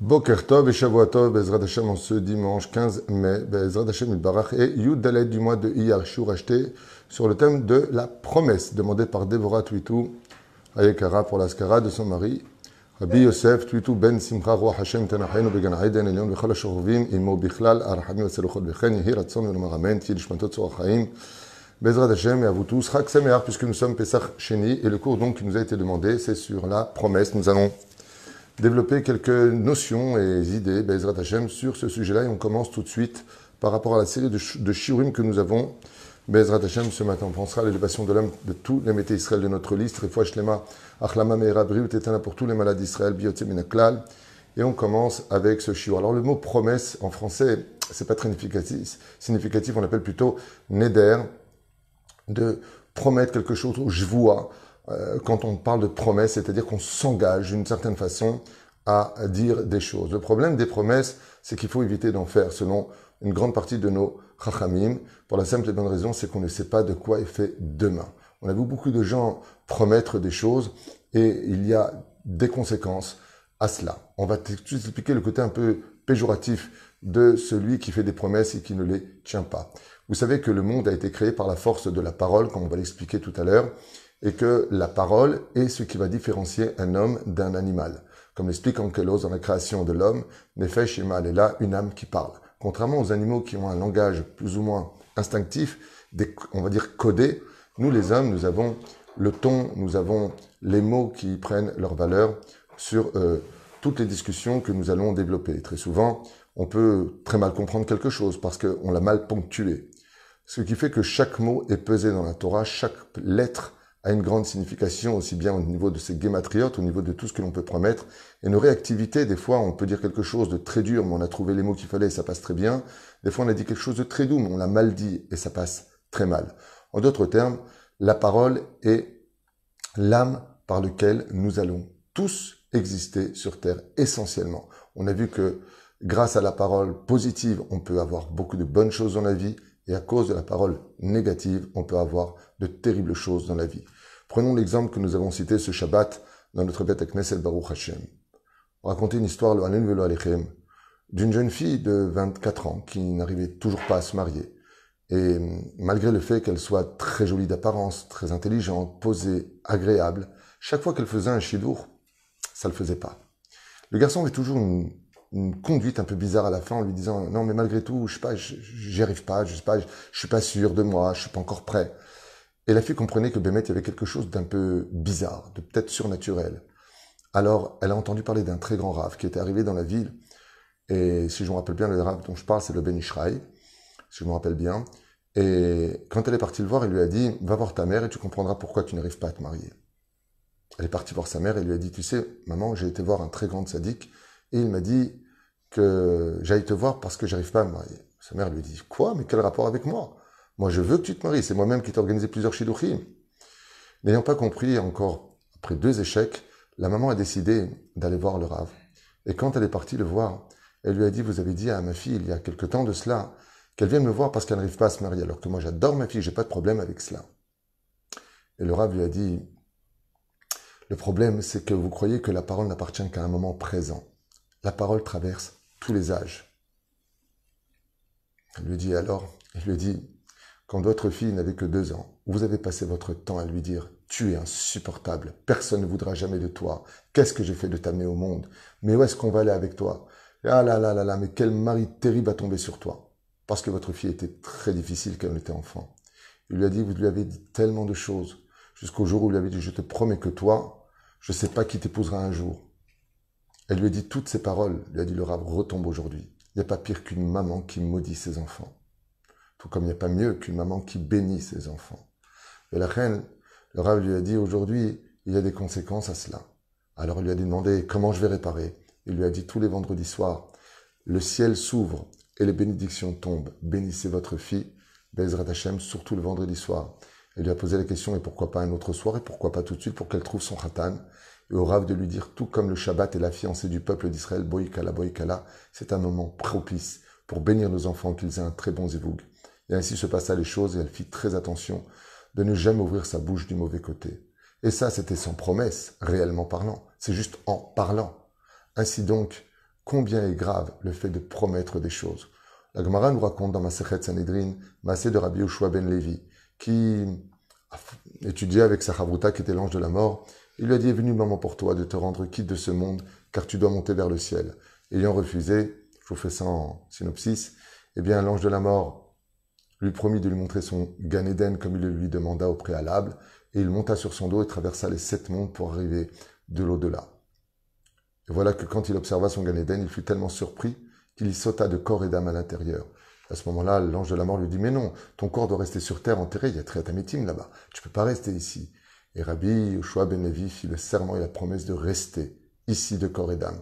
Boker Tov et Shavuot Tov, Bezrat Hashem, en ce dimanche 15 mai, Bezrat Hashem Barach et Yud du mois de Iyar Shur acheté sur le thème de la promesse demandée par Devorah Twitou Ayekara pour la l'Askara de son mari, Rabbi Yosef Twitou Ben Simcha Roi Hashem Tenachenu Began Haiden Elion Bechal Ashurvim Imo Bichlal Arhamim seluchot Bechen Yehi Ratzon Velomaramen Tiel Shmatot Sorachaim Bezrat Hashem et à vous tous, Chak Seméar, puisque nous sommes Pesach cheni et le cours donc qui nous a été demandé c'est sur la promesse. Nous allons développer quelques notions et idées, Bezrat ben Hashem, sur ce sujet-là. Et on commence tout de suite par rapport à la série de, de que nous avons. Bezrat ben Hashem, ce matin, on pensera à l'élévation de l'homme de tous les métiers israéliens de notre liste. Refoua Shlema, Achlama pour tous les malades d'Israël, Minaklal. Et on commence avec ce shiur. Alors le mot promesse en français, c'est pas très significatif. on l'appelle plutôt neder, de promettre quelque chose ou je euh, quand on parle de promesses, c'est-à-dire qu'on s'engage d'une certaine façon à dire des choses. Le problème des promesses, c'est qu'il faut éviter d'en faire, selon une grande partie de nos chachamim, pour la simple et bonne raison, c'est qu'on ne sait pas de quoi est fait demain. On a vu beaucoup de gens promettre des choses et il y a des conséquences à cela. On va expliquer le côté un peu péjoratif de celui qui fait des promesses et qui ne les tient pas. Vous savez que le monde a été créé par la force de la parole, comme on va l'expliquer tout à l'heure, et que la parole est ce qui va différencier un homme d'un animal. Comme l'explique Ankelos dans la création de l'homme, Nefesh et Mal est là une âme qui parle. Contrairement aux animaux qui ont un langage plus ou moins instinctif, on va dire codé, nous les hommes, nous avons le ton, nous avons les mots qui prennent leur valeur sur euh, toutes les discussions que nous allons développer. Très souvent, on peut très mal comprendre quelque chose parce qu'on l'a mal ponctué. Ce qui fait que chaque mot est pesé dans la Torah, chaque lettre a une grande signification aussi bien au niveau de ses guématriotes, au niveau de tout ce que l'on peut promettre. Et nos réactivités, des fois, on peut dire quelque chose de très dur, mais on a trouvé les mots qu'il fallait et ça passe très bien. Des fois, on a dit quelque chose de très doux, mais on l'a mal dit et ça passe très mal. En d'autres termes, la parole est l'âme par laquelle nous allons tous exister sur Terre essentiellement. On a vu que grâce à la parole positive, on peut avoir beaucoup de bonnes choses dans la vie, et à cause de la parole négative, on peut avoir de terribles choses dans la vie. Prenons l'exemple que nous avons cité ce Shabbat dans notre bête Knesset Baruch Hashem. On racontait une histoire, le d'une jeune fille de 24 ans qui n'arrivait toujours pas à se marier. Et malgré le fait qu'elle soit très jolie d'apparence, très intelligente, posée, agréable, chaque fois qu'elle faisait un chidour, ça le faisait pas. Le garçon avait toujours une, conduite un peu bizarre à la fin en lui disant non mais malgré tout, je sais pas, j'y arrive pas, je sais pas, je suis pas sûr de moi, je suis pas encore prêt. Et la fille comprenait que Bémet, il y avait quelque chose d'un peu bizarre, de peut-être surnaturel. Alors, elle a entendu parler d'un très grand rave qui était arrivé dans la ville. Et si je me rappelle bien, le rave dont je parle, c'est le Ben si je me rappelle bien. Et quand elle est partie le voir, elle lui a dit Va voir ta mère et tu comprendras pourquoi tu n'arrives pas à te marier. Elle est partie voir sa mère et lui a dit Tu sais, maman, j'ai été voir un très grand sadique et il m'a dit que j'aille te voir parce que j'arrive pas à me marier. Sa mère lui dit Quoi Mais quel rapport avec moi moi, je veux que tu te maries. C'est moi-même qui t'ai organisé plusieurs shidduchim. N'ayant pas compris encore, après deux échecs, la maman a décidé d'aller voir le Rav. Et quand elle est partie le voir, elle lui a dit, vous avez dit à ma fille, il y a quelque temps de cela, qu'elle vienne me voir parce qu'elle n'arrive pas à se marier, alors que moi j'adore ma fille, j'ai pas de problème avec cela. Et le Rav lui a dit, le problème, c'est que vous croyez que la parole n'appartient qu'à un moment présent. La parole traverse tous les âges. Elle lui dit alors, il lui dit, quand votre fille n'avait que deux ans, vous avez passé votre temps à lui dire Tu es insupportable, personne ne voudra jamais de toi, qu'est-ce que j'ai fait de t'amener au monde Mais où est-ce qu'on va aller avec toi Ah là là là là, mais quel mari terrible va tomber sur toi Parce que votre fille était très difficile quand elle était enfant. Il lui a dit Vous lui avez dit tellement de choses, jusqu'au jour où il lui avait dit Je te promets que toi, je ne sais pas qui t'épousera un jour. Elle lui a dit toutes ces paroles, lui a dit Le rave retombe aujourd'hui. Il n'y a pas pire qu'une maman qui maudit ses enfants. Tout comme il n'y a pas mieux qu'une maman qui bénit ses enfants. Et la reine, le Rav lui a dit, aujourd'hui, il y a des conséquences à cela. Alors il lui a demandé, comment je vais réparer Il lui a dit, tous les vendredis soirs, le ciel s'ouvre et les bénédictions tombent. Bénissez votre fille, Bezrat Hashem, surtout le vendredi soir. Il lui a posé la question, et pourquoi pas un autre soir, et pourquoi pas tout de suite pour qu'elle trouve son khatan et au rave de lui dire, tout comme le Shabbat est la fiancée du peuple d'Israël, Boïkala, Boïkala, c'est un moment propice pour bénir nos enfants, qu'ils aient un très bon zivoug. Et ainsi se passa les choses et elle fit très attention de ne jamais ouvrir sa bouche du mauvais côté. Et ça, c'était sans promesse, réellement parlant. C'est juste en parlant. Ainsi donc, combien est grave le fait de promettre des choses. La Gemara nous raconte dans Masechet Sanhedrin, Massé de Rabbi Ushua ben Levi, qui étudiait avec sa Sahavruta, qui était l'ange de la mort, il lui a dit, est venu maman pour toi de te rendre quitte de ce monde, car tu dois monter vers le ciel. Ayant refusé, je vous fais sans synopsis, eh bien l'ange de la mort lui promit de lui montrer son Ganéden comme il le lui demanda au préalable, et il monta sur son dos et traversa les sept mondes pour arriver de l'au-delà. Et voilà que quand il observa son Ganéden, il fut tellement surpris qu'il y sauta de corps et d'âme à l'intérieur. À ce moment-là, l'ange de la mort lui dit, mais non, ton corps doit rester sur terre enterré, il y a meeting là-bas, tu peux pas rester ici. Et Rabbi Ben-Levi fit le serment et la promesse de rester ici de corps et d'âme.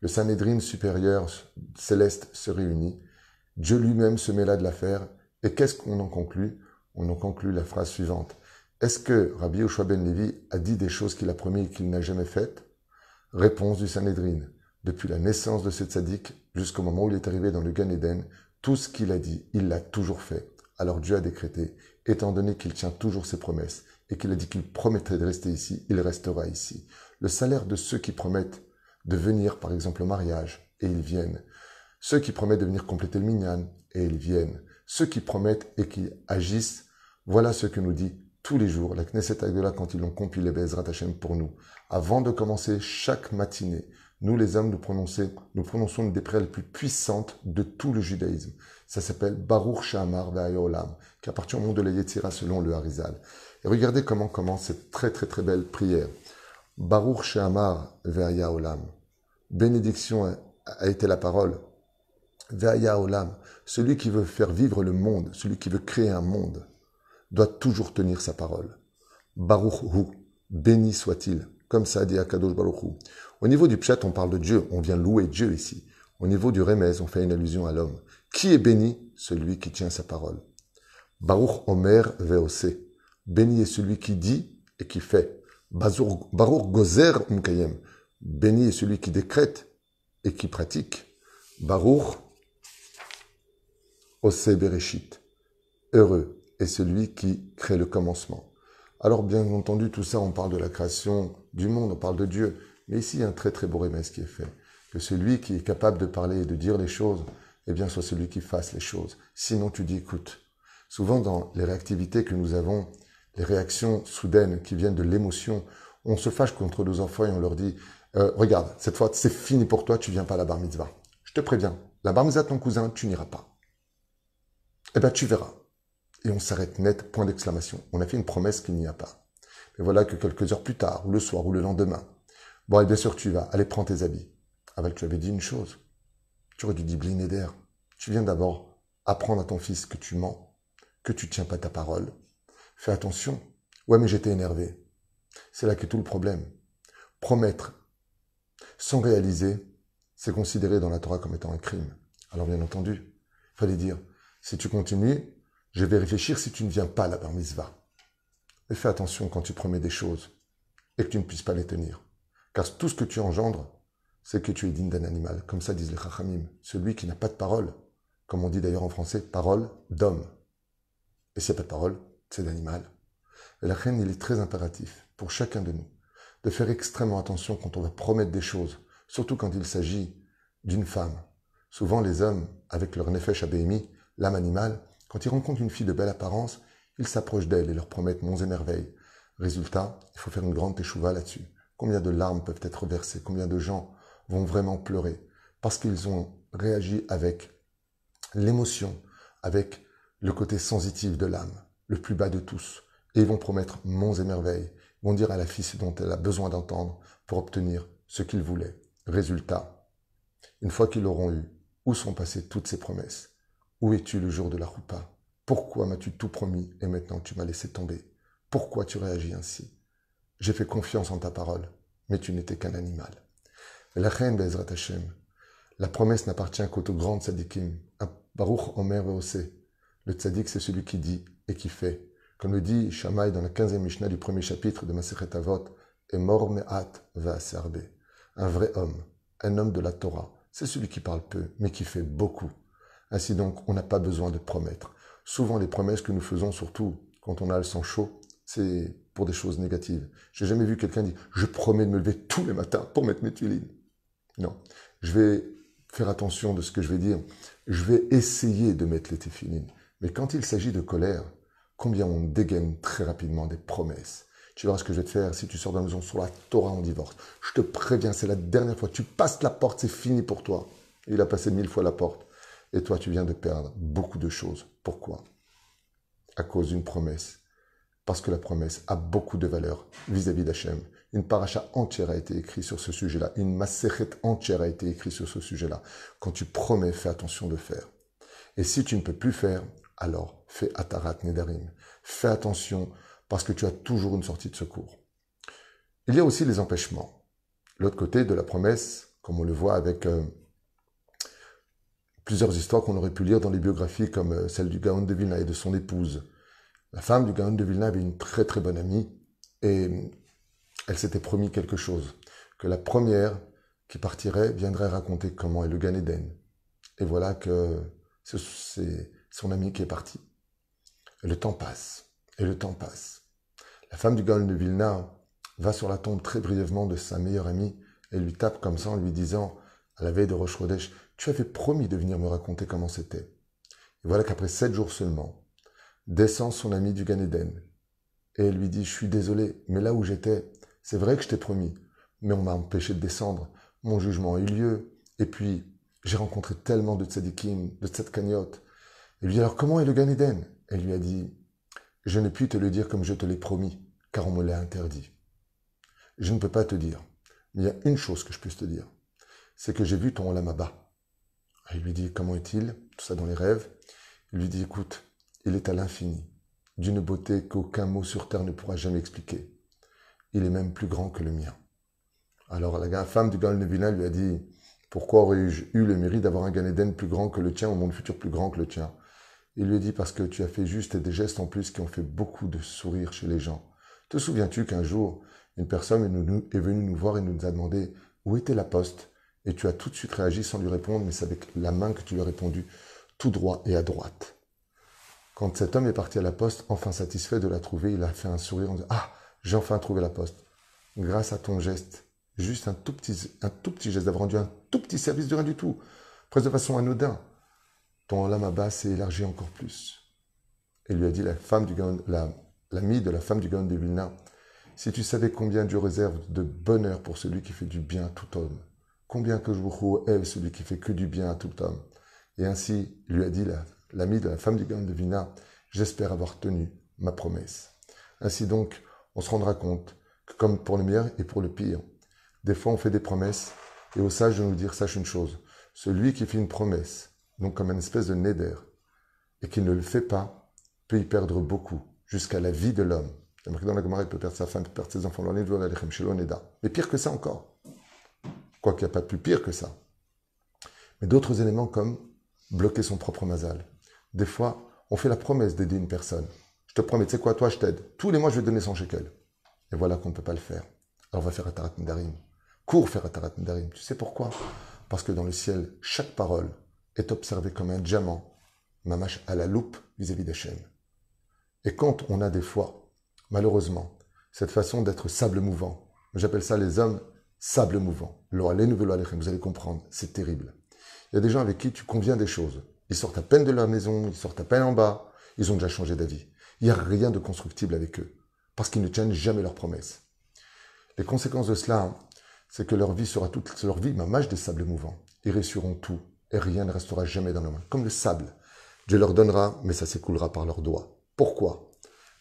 Le Sanhedrin supérieur céleste se réunit. Dieu lui-même se mêla de l'affaire et qu'est-ce qu'on en conclut On en conclut la phrase suivante. Est-ce que Rabbi Yoshua ben Levi a dit des choses qu'il a promis et qu'il n'a jamais faites Réponse du Sanhedrin. Depuis la naissance de ce tzaddik jusqu'au moment où il est arrivé dans le Gan Eden, tout ce qu'il a dit, il l'a toujours fait. Alors Dieu a décrété, étant donné qu'il tient toujours ses promesses et qu'il a dit qu'il promettrait de rester ici, il restera ici. Le salaire de ceux qui promettent de venir, par exemple, au mariage, et ils viennent. Ceux qui promettent de venir compléter le minyan, et ils viennent ceux qui promettent et qui agissent. Voilà ce que nous dit tous les jours la Knesset Agdola quand ils l'ont compilé Bezrat Hashem pour nous. Avant de commencer chaque matinée, nous les hommes, nous, prononçons, nous prononçons une des prières les plus puissantes de tout le judaïsme. Ça s'appelle Baruch Shamar Olam, qui appartient au monde de la Yetzira selon le Harizal. Et regardez comment commence cette très très très belle prière. Baruch Shamar Olam. Bénédiction a été la parole olam, celui qui veut faire vivre le monde, celui qui veut créer un monde, doit toujours tenir sa parole. Baruch hu, béni soit-il, comme ça dit Akadosh Baruch hu. Au niveau du pshat, on parle de Dieu, on vient louer Dieu ici. Au niveau du remez, on fait une allusion à l'homme. Qui est béni Celui qui tient sa parole. Baruch Omer Ve'ose, béni est celui qui dit et qui fait. Baruch Gozer Mkayem. béni est celui qui décrète et qui pratique. Baruch Ose Bereshit. Heureux est celui qui crée le commencement. Alors, bien entendu, tout ça, on parle de la création du monde, on parle de Dieu. Mais ici, il y a un très très beau remède qui est fait. Que celui qui est capable de parler et de dire les choses, eh bien, soit celui qui fasse les choses. Sinon, tu dis écoute. Souvent, dans les réactivités que nous avons, les réactions soudaines qui viennent de l'émotion, on se fâche contre nos enfants et on leur dit euh, Regarde, cette fois, c'est fini pour toi, tu viens pas à la bar mitzvah. Je te préviens, la bar mitzvah ton cousin, tu n'iras pas. Eh bien, tu verras. Et on s'arrête net, point d'exclamation. On a fait une promesse qu'il n'y a pas. Mais voilà que quelques heures plus tard, ou le soir, ou le lendemain, bon, et eh bien sûr, tu vas, allez, prends tes habits. que ah bah, tu avais dit une chose. Tu aurais dû dire, Blinéder, tu viens d'abord apprendre à ton fils que tu mens, que tu tiens pas ta parole. Fais attention. Ouais, mais j'étais énervé. C'est là qu'est tout le problème. Promettre sans réaliser, c'est considéré dans la Torah comme étant un crime. Alors bien entendu, fallait dire, si tu continues, je vais réfléchir si tu ne viens pas à la bar Et fais attention quand tu promets des choses et que tu ne puisses pas les tenir. Car tout ce que tu engendres, c'est que tu es digne d'un animal. Comme ça disent les chachamim. Celui qui n'a pas de parole, comme on dit d'ailleurs en français, parole d'homme. Et s'il n'y pas de parole, c'est d'animal. Et la reine, il est très impératif pour chacun de nous de faire extrêmement attention quand on va promettre des choses, surtout quand il s'agit d'une femme. Souvent, les hommes, avec leur nefesh abémi, L'âme animale, quand il rencontre une fille de belle apparence, il s'approche d'elle et leur promet monts et merveilles. Résultat, il faut faire une grande échouva là-dessus. Combien de larmes peuvent être versées Combien de gens vont vraiment pleurer parce qu'ils ont réagi avec l'émotion, avec le côté sensitif de l'âme, le plus bas de tous. Et ils vont promettre monts et merveilles, ils vont dire à la fille ce dont elle a besoin d'entendre pour obtenir ce qu'ils voulaient. Résultat, une fois qu'ils l'auront eu, où sont passées toutes ces promesses où es-tu le jour de la roupa Pourquoi m'as-tu tout promis et maintenant tu m'as laissé tomber Pourquoi tu réagis ainsi J'ai fait confiance en ta parole, mais tu n'étais qu'un animal. La reine la promesse n'appartient qu'aux grand tzadikim, à Baruch Omer Veosé. Le tzadik, c'est celui qui dit et qui fait. Comme le dit Shammai dans la 15e Mishnah du premier chapitre de Masechet Avot, et va Un vrai homme, un homme de la Torah, c'est celui qui parle peu, mais qui fait beaucoup. Ainsi donc, on n'a pas besoin de promettre. Souvent, les promesses que nous faisons, surtout quand on a le sang chaud, c'est pour des choses négatives. J'ai jamais vu quelqu'un dire Je promets de me lever tous les matins pour mettre mes tuilines. Non. Je vais faire attention de ce que je vais dire. Je vais essayer de mettre les Mais quand il s'agit de colère, combien on dégaine très rapidement des promesses. Tu verras ce que je vais te faire si tu sors de la maison sur la Torah en divorce. Je te préviens, c'est la dernière fois. Tu passes la porte, c'est fini pour toi. il a passé mille fois la porte. Et toi, tu viens de perdre beaucoup de choses. Pourquoi À cause d'une promesse. Parce que la promesse a beaucoup de valeur vis-à-vis d'Hachem. Une paracha entière a été écrite sur ce sujet-là. Une macérette entière a été écrite sur ce sujet-là. Quand tu promets, fais attention de faire. Et si tu ne peux plus faire, alors fais atarat nedarim. Fais attention parce que tu as toujours une sortie de secours. Il y a aussi les empêchements. L'autre côté de la promesse, comme on le voit avec euh, plusieurs histoires qu'on aurait pu lire dans les biographies, comme euh, celle du Gaon de Vilna et de son épouse. La femme du Gaon de Vilna avait une très très bonne amie et euh, elle s'était promis quelque chose, que la première qui partirait viendrait raconter comment elle le Gan Eden. Et voilà que c'est son amie qui est partie. Et le temps passe, et le temps passe. La femme du Gaon de Vilna va sur la tombe très brièvement de sa meilleure amie et lui tape comme ça en lui disant à la veille de Rosh Chodesh, tu avais promis de venir me raconter comment c'était. Et voilà qu'après sept jours seulement, descend son ami du Gan Eden et lui dit Je suis désolé, mais là où j'étais, c'est vrai que je t'ai promis, mais on m'a empêché de descendre. Mon jugement a eu lieu. Et puis, j'ai rencontré tellement de tzadikim, de tzadkaniot. Et lui Alors, comment est le Gan Eden Elle lui a dit Je ne puis te le dire comme je te l'ai promis, car on me l'a interdit. Je ne peux pas te dire, mais il y a une chose que je puisse te dire c'est que j'ai vu ton bas. Il lui dit, comment est-il Tout ça dans les rêves. Il lui dit, écoute, il est à l'infini, d'une beauté qu'aucun mot sur terre ne pourra jamais expliquer. Il est même plus grand que le mien. Alors la femme du Gaon lui a dit, pourquoi aurais-je eu le mérite d'avoir un Ganéden plus grand que le tien, ou monde futur plus grand que le tien Il lui dit, parce que tu as fait juste des gestes en plus qui ont fait beaucoup de sourires chez les gens. Te souviens-tu qu'un jour, une personne est venue nous voir et nous a demandé où était la poste et tu as tout de suite réagi sans lui répondre, mais c'est avec la main que tu lui as répondu, tout droit et à droite. Quand cet homme est parti à la poste, enfin satisfait de la trouver, il a fait un sourire en disant Ah, j'ai enfin trouvé la poste. Grâce à ton geste, juste un tout petit, un tout petit geste d'avoir rendu un tout petit service de rien du tout, presque de façon anodin, ton lama s'est élargi encore plus. Et lui a dit la femme du l'ami de la femme du Gaon de Vilna, si tu savais combien Dieu réserve de bonheur pour celui qui fait du bien à tout homme, combien que je vous elle celui qui fait que du bien à tout homme. Et ainsi lui a dit l'ami de la femme du grand de Vina, j'espère avoir tenu ma promesse. Ainsi donc, on se rendra compte que comme pour le meilleur et pour le pire, des fois on fait des promesses et au sage de nous dire, sache une chose, celui qui fait une promesse, donc comme une espèce de neder, et qui ne le fait pas, peut y perdre beaucoup, jusqu'à la vie de l'homme. dans la peut perdre sa femme, perdre ses enfants, mais pire que ça encore quoiqu'il n'y a pas de plus pire que ça. Mais d'autres éléments comme bloquer son propre masal. Des fois, on fait la promesse d'aider une personne. Je te promets, tu sais quoi, toi, je t'aide. Tous les mois, je vais donner son shekels. Et voilà qu'on ne peut pas le faire. Alors, on va faire Atarat Nidarim. Cours faire Atarat Nidarim. Tu sais pourquoi Parce que dans le ciel, chaque parole est observée comme un diamant, mamache à la loupe vis-à-vis des chaînes. Et quand on a des fois, malheureusement, cette façon d'être sable mouvant, j'appelle ça les hommes sable mouvant. Vous allez comprendre, c'est terrible. Il y a des gens avec qui tu conviens des choses. Ils sortent à peine de leur maison, ils sortent à peine en bas, ils ont déjà changé d'avis. Il n'y a rien de constructible avec eux, parce qu'ils ne tiennent jamais leurs promesses. Les conséquences de cela, c'est que leur vie sera toute leur vie mâche des sables mouvant. Ils réussiront tout, et rien ne restera jamais dans leurs mains. Comme le sable, Dieu leur donnera, mais ça s'écoulera par leurs doigts. Pourquoi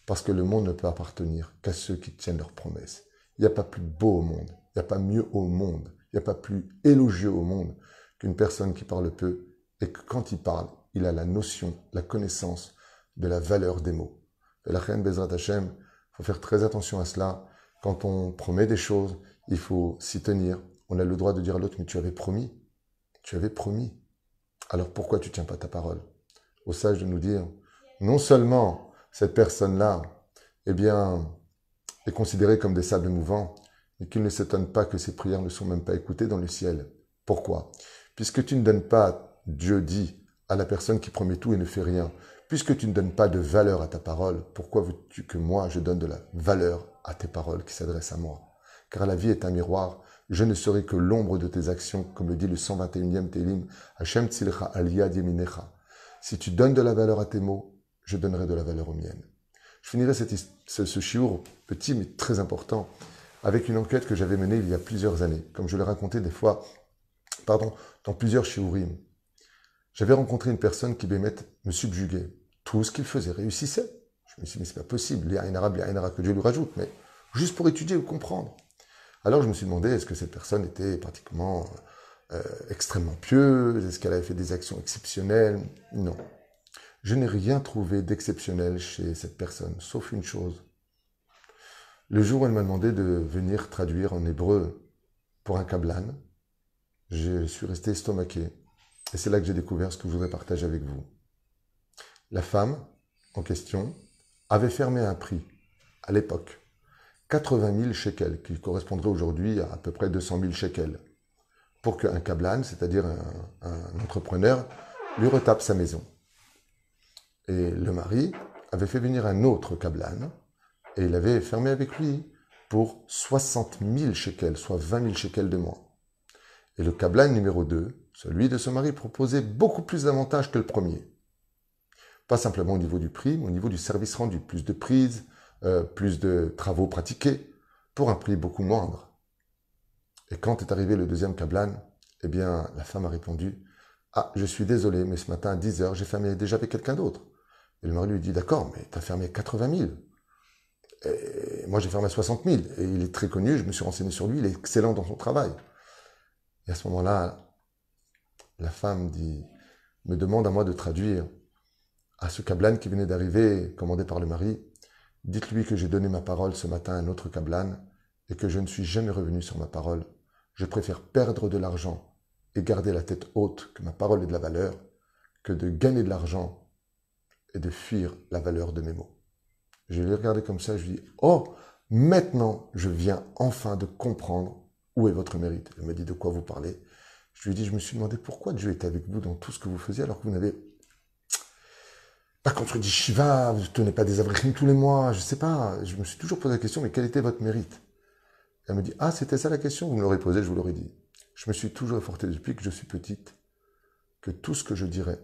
Parce que le monde ne peut appartenir qu'à ceux qui tiennent leurs promesses. Il n'y a pas plus beau au monde il n'y a pas mieux au monde, il n'y a pas plus élogieux au monde qu'une personne qui parle peu et que quand il parle, il a la notion, la connaissance de la valeur des mots. la reine Bezrat il faut faire très attention à cela. Quand on promet des choses, il faut s'y tenir. On a le droit de dire à l'autre, mais tu avais promis. Tu avais promis. Alors pourquoi tu tiens pas ta parole Au sage de nous dire, non seulement cette personne-là, eh bien, est considérée comme des sables mouvants, et qu'il ne s'étonne pas que ses prières ne sont même pas écoutées dans le ciel. Pourquoi Puisque tu ne donnes pas, Dieu dit, à la personne qui promet tout et ne fait rien, puisque tu ne donnes pas de valeur à ta parole, pourquoi veux-tu que moi je donne de la valeur à tes paroles qui s'adressent à moi Car la vie est un miroir, je ne serai que l'ombre de tes actions, comme le dit le 121e Télim, Hashem Tzilcha Aliyad Yeminecha. Si tu donnes de la valeur à tes mots, je donnerai de la valeur aux miennes. Je finirai cette, ce, ce chiour petit mais très important avec une enquête que j'avais menée il y a plusieurs années, comme je l'ai raconté des fois, pardon, dans plusieurs shiurim. J'avais rencontré une personne qui me subjuguait. Tout ce qu'il faisait réussissait. Je me suis dit, mais c'est pas possible, y a un arabe, que Dieu lui rajoute, mais juste pour étudier ou comprendre. Alors je me suis demandé, est-ce que cette personne était pratiquement euh, euh, extrêmement pieuse Est-ce qu'elle avait fait des actions exceptionnelles Non. Je n'ai rien trouvé d'exceptionnel chez cette personne, sauf une chose. Le jour où elle m'a demandé de venir traduire en hébreu pour un kablan, je suis resté estomaqué. Et c'est là que j'ai découvert ce que je voudrais partager avec vous. La femme en question avait fermé un prix à l'époque, 80 000 shekels, qui correspondrait aujourd'hui à à peu près 200 000 shekels, pour qu'un kablan, c'est-à-dire un, entrepreneur, lui retape sa maison. Et le mari avait fait venir un autre kablan, et il avait fermé avec lui pour 60 000 shekels, soit 20 000 shekels de moins. Et le Kablan numéro 2, celui de son mari, proposait beaucoup plus d'avantages que le premier. Pas simplement au niveau du prix, mais au niveau du service rendu, plus de prises, euh, plus de travaux pratiqués, pour un prix beaucoup moindre. Et quand est arrivé le deuxième Kablan, eh bien, la femme a répondu Ah, je suis désolé, mais ce matin à 10 heures, j'ai fermé déjà avec quelqu'un d'autre. Et le mari lui dit D'accord, mais tu as fermé 80 000 moi, j'ai fermé à 60 000. Et il est très connu, je me suis renseigné sur lui, il est excellent dans son travail. Et à ce moment-là, la femme dit, me demande à moi de traduire à ce cablan qui venait d'arriver, commandé par le mari, dites-lui que j'ai donné ma parole ce matin à un autre cablan et que je ne suis jamais revenu sur ma parole. Je préfère perdre de l'argent et garder la tête haute que ma parole est de la valeur que de gagner de l'argent et de fuir la valeur de mes mots. Je l'ai regardé comme ça, je lui ai dit, oh, maintenant, je viens enfin de comprendre où est votre mérite. Elle m'a dit, de quoi vous parlez Je lui ai dit, je me suis demandé pourquoi Dieu était avec vous dans tout ce que vous faisiez alors que vous n'avez pas contre dit Shiva, vous ne tenez pas des abrichim tous les mois, je ne sais pas. Je me suis toujours posé la question, mais quel était votre mérite Elle me dit, ah, c'était ça la question, vous me l'aurez posée, je vous l'aurais dit. Je me suis toujours efforté depuis que je suis petite que tout ce que je dirais,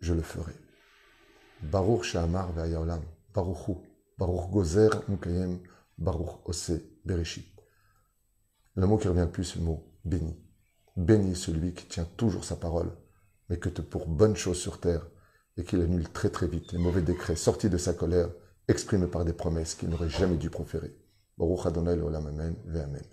je le ferai. Baruch Shamar Vayaolam, Baruchou. Baruch Gozer Le mot qui revient le plus, le mot béni. Béni celui qui tient toujours sa parole, mais que te pour bonne chose sur terre, et qu'il annule très très vite les mauvais décrets sortis de sa colère, exprimés par des promesses qu'il n'aurait jamais dû proférer. Baruch Adonai Olam Amen, Amen.